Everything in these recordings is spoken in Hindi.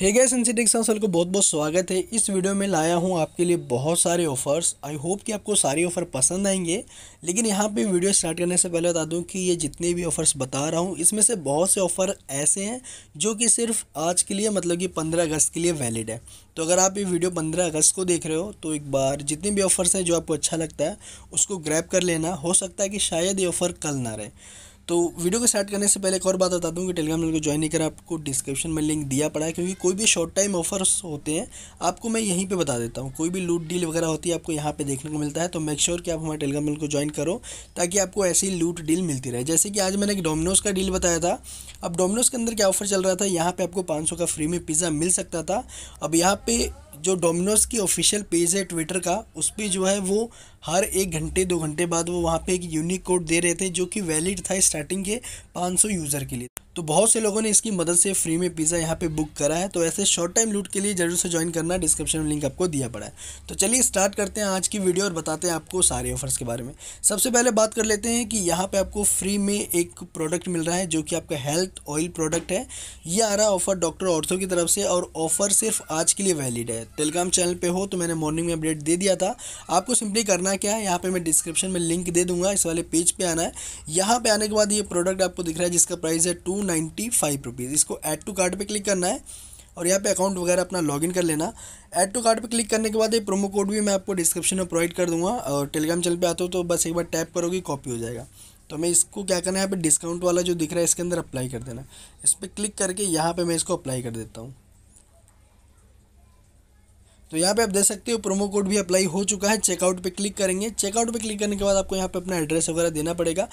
हे गैस एनसीटी को बहुत बहुत स्वागत है इस वीडियो में लाया हूँ आपके लिए बहुत सारे ऑफ़र्स आई होप कि आपको सारे ऑफ़र पसंद आएंगे लेकिन यहाँ पे वीडियो स्टार्ट करने से पहले बता दूँ कि ये जितने भी ऑफ़र्स बता रहा हूँ इसमें से बहुत से ऑफ़र ऐसे हैं जो कि सिर्फ आज के लिए मतलब कि पंद्रह अगस्त के लिए वैलिड है तो अगर आप ये वीडियो पंद्रह अगस्त को देख रहे हो तो एक बार जितने भी ऑफ़र्स हैं जो आपको अच्छा लगता है उसको ग्रैप कर लेना हो सकता है कि शायद ये ऑफ़र कल ना रहे तो वीडियो को स्टार्ट करने से पहले एक और बात बता दूँ कि टेलीग्राम चैनल को ज्वाइन नहीं करा आपको डिस्क्रिप्शन में लिंक दिया पड़ा है क्योंकि कोई भी शॉर्ट टाइम ऑफर्स होते हैं आपको मैं यहीं पे बता देता हूँ कोई भी लूट डील वगैरह होती है आपको यहाँ पे देखने को मिलता है तो मेक श्योर sure कि आप हमारे टेलीग्राम चैनल को ज्वाइन करो ताकि आपको ऐसी लूट डील मिलती रहे जैसे कि आज मैंने एक डोमिनोज का डील बताया था अब डोमिनोज के अंदर क्या ऑफर चल रहा था यहाँ पर आपको पाँच का फ्री में पिज़्ज़ा मिल सकता था अब यहाँ पर जो डोमिनोज़ की ऑफिशियल पेज है ट्विटर का उस पर जो है वो हर एक घंटे दो घंटे बाद वो वहाँ पे एक यूनिक कोड दे रहे थे जो कि वैलिड था स्टार्टिंग के 500 यूज़र के लिए तो बहुत से लोगों ने इसकी मदद से फ्री में पिज़्ज़ा यहाँ पे बुक करा है तो ऐसे शॉर्ट टाइम लूट के लिए जरूर से ज्वाइन करना डिस्क्रिप्शन में लिंक आपको दिया पड़ा है तो चलिए स्टार्ट करते हैं आज की वीडियो और बताते हैं आपको सारे ऑफर्स के बारे में सबसे पहले बात कर लेते हैं कि यहाँ पर आपको फ्री में एक प्रोडक्ट मिल रहा है जो कि आपका हेल्थ ऑयल प्रोडक्ट है ये आ रहा है ऑफर डॉक्टर ऑर्थो की तरफ से और ऑफर सिर्फ आज के लिए वैलिड है टेलीग्राम चैनल पर हो तो मैंने मॉर्निंग में अपडेट दे दिया था आपको सिंपली करना क्या है यहाँ पर मैं डिस्क्रिप्शन में लिंक दे दूँगा इस वाले पेज पर आना है यहाँ पर आने के बाद ये प्रोडक्ट आपको दिख रहा है जिसका प्राइस है टू नाइन्टी फाइव रुपीज़ इसको ऐड टू कार्ड पे क्लिक करना है और यहाँ पे अकाउंट वगैरह अपना लॉगिन कर लेना ऐड टू कार्ड पे क्लिक करने के बाद ये प्रोमो कोड भी मैं आपको डिस्क्रिप्शन में प्रोवाइड कर दूंगा और टेलीग्राम चैनल पे आते हो तो बस एक बार टैप करोगे कॉपी हो जाएगा तो मैं इसको क्या करना है यहाँ पर डिस्काउंट वाला जो दिख रहा है इसके अंदर अप्लाई कर देना इस पर क्लिक करके यहाँ पर मैं इसको अप्लाई कर देता हूँ तो यहाँ पे आप देख सकते हो प्रोमो कोड भी अप्लाई हो चुका है चेकआउट पे क्लिक करेंगे चेकआउट पे क्लिक करने के बाद आपको यहाँ पे अपना एड्रेस वगैरह देना पड़ेगा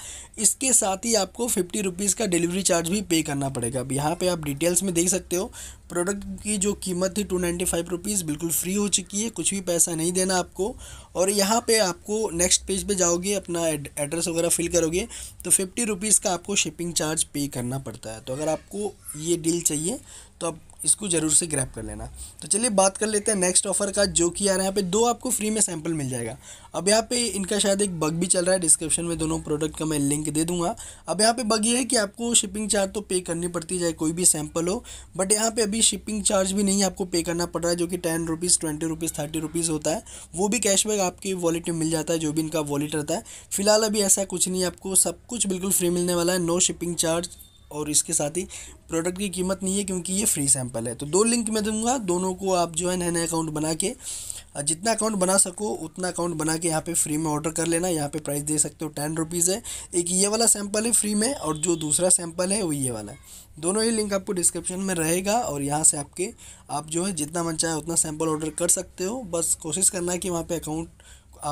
इसके साथ ही आपको फिफ्टी रुपीज़ का डिलीवरी चार्ज भी पे करना पड़ेगा अब यहाँ पे आप डिटेल्स में देख सकते हो प्रोडक्ट की जो कीमत थी टू नाइन्टी फाइव रुपीज़ बिल्कुल फ्री हो चुकी है कुछ भी पैसा नहीं देना आपको और यहाँ पे आपको नेक्स्ट पेज पे जाओगे अपना एड्रेस वगैरह फिल करोगे तो फिफ्टी रुपीज़ का आपको शिपिंग चार्ज पे करना पड़ता है तो अगर आपको ये डील चाहिए तो आप इसको ज़रूर से ग्रैप कर लेना तो चलिए बात कर लेते हैं नेक्स्ट ऑफर का जो कि आ रहा है यहाँ पे दो आपको फ्री में सैंपल मिल जाएगा अब यहाँ पे इनका शायद एक बग भी चल रहा है डिस्क्रिप्शन में दोनों प्रोडक्ट का मैं लिंक दे दूंगा अब यहाँ पे बग ये है कि आपको शिपिंग चार्ज तो पे करनी पड़ती है चाहे कोई भी सैंपल हो बट यहाँ पर अभी की शिपिंग चार्ज भी नहीं आपको पे करना पड़ रहा है जो कि ten rupees twenty rupees thirty rupees होता है वो भी कैशबैक आपके वॉलेट में मिल जाता है जो भी इनका वॉलेट रहता है फिलहाल अभी ऐसा कुछ नहीं आपको सब कुछ बिल्कुल फ्री मिलने वाला है नो शिपिंग चार्ज और इसके साथ ही प्रोडक्ट की कीमत नहीं है क्योंकि ये फ्री सैंपल है तो दो लिंक मैं दूंगा दोनों को आप जो है नए नए अकाउंट बना के जितना अकाउंट बना सको उतना अकाउंट बना के यहाँ पे फ्री में ऑर्डर कर लेना यहाँ पे प्राइस दे सकते हो टेन रुपीज़ है एक ये वाला सैंपल है फ्री में और जो दूसरा सैंपल है वो ये वाला है दोनों ही लिंक आपको डिस्क्रिप्शन में रहेगा और यहाँ से आपके आप जो है जितना मन चाहे उतना सैंपल ऑर्डर कर सकते हो बस कोशिश करना है कि वहाँ पर अकाउंट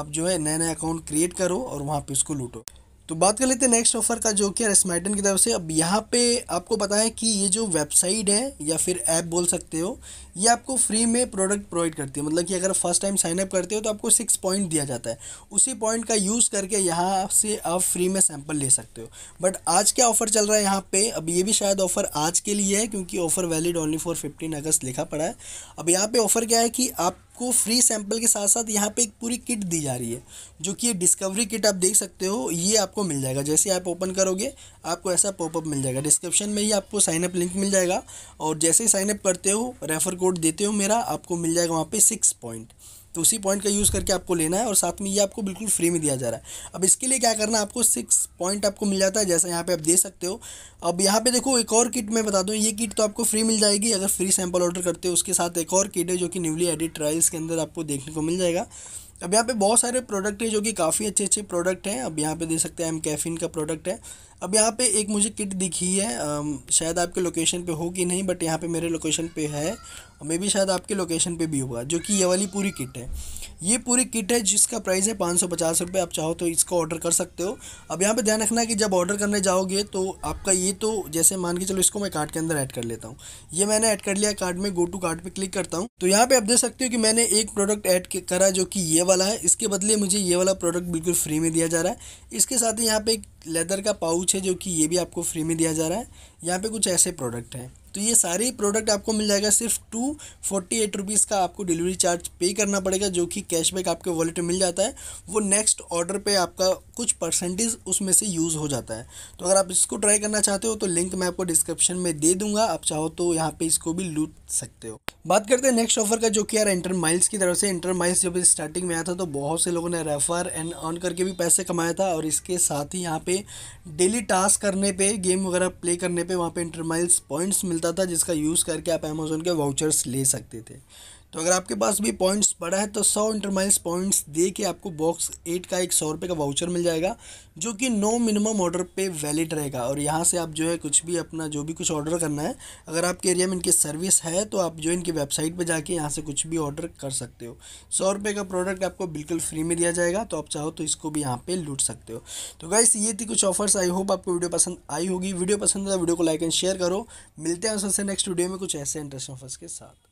आप जो है नए नए अकाउंट क्रिएट करो और वहाँ पर उसको लूटो तो बात कर लेते हैं नेक्स्ट ऑफर का जो कि रेस्मैटन की तरफ से अब यहाँ पे आपको पता है कि ये जो वेबसाइट है या फिर ऐप बोल सकते हो ये आपको फ्री में प्रोडक्ट प्रोवाइड करती है मतलब कि अगर फर्स्ट टाइम साइनअप करते हो तो आपको सिक्स पॉइंट दिया जाता है उसी पॉइंट का यूज़ करके यहाँ से आप फ्री में सैम्पल ले सकते हो बट आज क्या ऑफ़र चल रहा है यहाँ पर अब ये भी शायद ऑफ़र आज के लिए है क्योंकि offer valid only for fifteen August लिखा पड़ा है अब यहाँ पर ऑफ़र क्या है कि आप आपको फ्री सैंपल के साथ साथ यहाँ पे एक पूरी किट दी जा रही है जो कि डिस्कवरी किट आप देख सकते हो ये आपको मिल जाएगा जैसे आप ओपन करोगे आपको ऐसा पॉपअप मिल जाएगा डिस्क्रिप्शन में ही आपको साइनअप लिंक मिल जाएगा और जैसे ही साइनअप करते हो रेफर कोड देते हो मेरा आपको मिल जाएगा वहाँ पर सिक्स पॉइंट तो उसी पॉइंट का यूज़ करके आपको लेना है और साथ में ये आपको बिल्कुल फ्री में दिया जा रहा है अब इसके लिए क्या करना है आपको सिक्स पॉइंट आपको मिल जाता है जैसा यहाँ पे आप दे सकते हो अब यहाँ पे देखो एक और किट मैं बता दूँ ये किट तो आपको फ्री मिल जाएगी अगर फ्री सैम्पल ऑर्डर करते हो उसके साथ एक और किट है जो कि न्यूली एडिट ट्रायल्स के अंदर आपको देखने को मिल जाएगा अब यहाँ पे बहुत सारे प्रोडक्ट है जो कि काफ़ी अच्छे अच्छे प्रोडक्ट हैं अब यहाँ पे दे सकते हैं एम कैफिन का प्रोडक्ट है अब यहाँ पे एक मुझे किट दिखी है शायद आपके लोकेशन पे हो कि नहीं बट यहाँ पे मेरे लोकेशन पे है और मे भी शायद आपके लोकेशन पे भी होगा जो कि ये वाली पूरी किट है ये पूरी किट है जिसका प्राइस है पाँच सौ पचास रुपये आप चाहो तो इसको ऑर्डर कर सकते हो अब यहाँ पे ध्यान रखना कि जब ऑर्डर करने जाओगे तो आपका ये तो जैसे मान के चलो इसको मैं कार्ड के अंदर ऐड कर लेता हूँ ये मैंने ऐड कर लिया कार्ड में गो टू कार्ड पर क्लिक करता हूँ तो यहाँ पर आप देख सकते हो कि मैंने एक प्रोडक्ट ऐड करा जो कि ये वाला है इसके बदले मुझे ये वाला प्रोडक्ट बिल्कुल फ्री में दिया जा रहा है इसके साथ ही यहाँ पे एक लेदर का पाउच है जो कि ये भी आपको फ्री में दिया जा रहा है यहाँ पे कुछ ऐसे प्रोडक्ट हैं तो ये सारे प्रोडक्ट आपको मिल जाएगा सिर्फ टू फोर्टी एट रुपीज़ का आपको डिलीवरी चार्ज पे करना पड़ेगा जो कि कैशबैक आपके वॉलेट में मिल जाता है वो नेक्स्ट ऑर्डर पे आपका कुछ परसेंटेज उसमें से यूज़ हो जाता है तो अगर आप इसको ट्राई करना चाहते हो तो लिंक मैं आपको डिस्क्रिप्शन में दे दूँगा आप चाहो तो यहाँ पर इसको भी लूट सकते हो बात करते हैं नेक्स्ट ऑफर का जो किया इंटर माइल्स की तरफ से इंटर माइल्स जब स्टार्टिंग में आया था तो बहुत से लोगों ने रेफर एंड ऑन करके भी पैसे कमाया था और इसके साथ ही यहाँ पे डेली टास्क करने पे गेम वगैरह प्ले करने पे वहाँ पे इंटर माइल्स पॉइंट्स मिलता था जिसका यूज़ करके आप अमेजोन के वाउचर्स ले सकते थे तो अगर आपके पास भी पॉइंट्स पड़ा है तो सौ इंटरमाइल्स पॉइंट्स दे के आपको बॉक्स एट का एक सौ रुपये का वाउचर मिल जाएगा जो कि नो मिनिमम ऑर्डर पे वैलिड रहेगा और यहाँ से आप जो है कुछ भी अपना जो भी कुछ ऑर्डर करना है अगर आपके एरिया में इनकी सर्विस है तो आप जो है इनकी वेबसाइट पर जाके यहाँ से कुछ भी ऑर्डर कर सकते हो सौ रुपये का प्रोडक्ट आपको बिल्कुल फ्री में दिया जाएगा तो आप चाहो तो इसको भी यहाँ पर लूट सकते हो तो गाइस ये थी कुछ ऑफर्स आई होप आपको वीडियो पसंद आई होगी वीडियो पसंद है वीडियो तो को लाइक एंड शेयर करो मिलते हैं सबसे नेक्स्ट वीडियो में कुछ ऐसे इंटरेस्ट ऑफर्स के साथ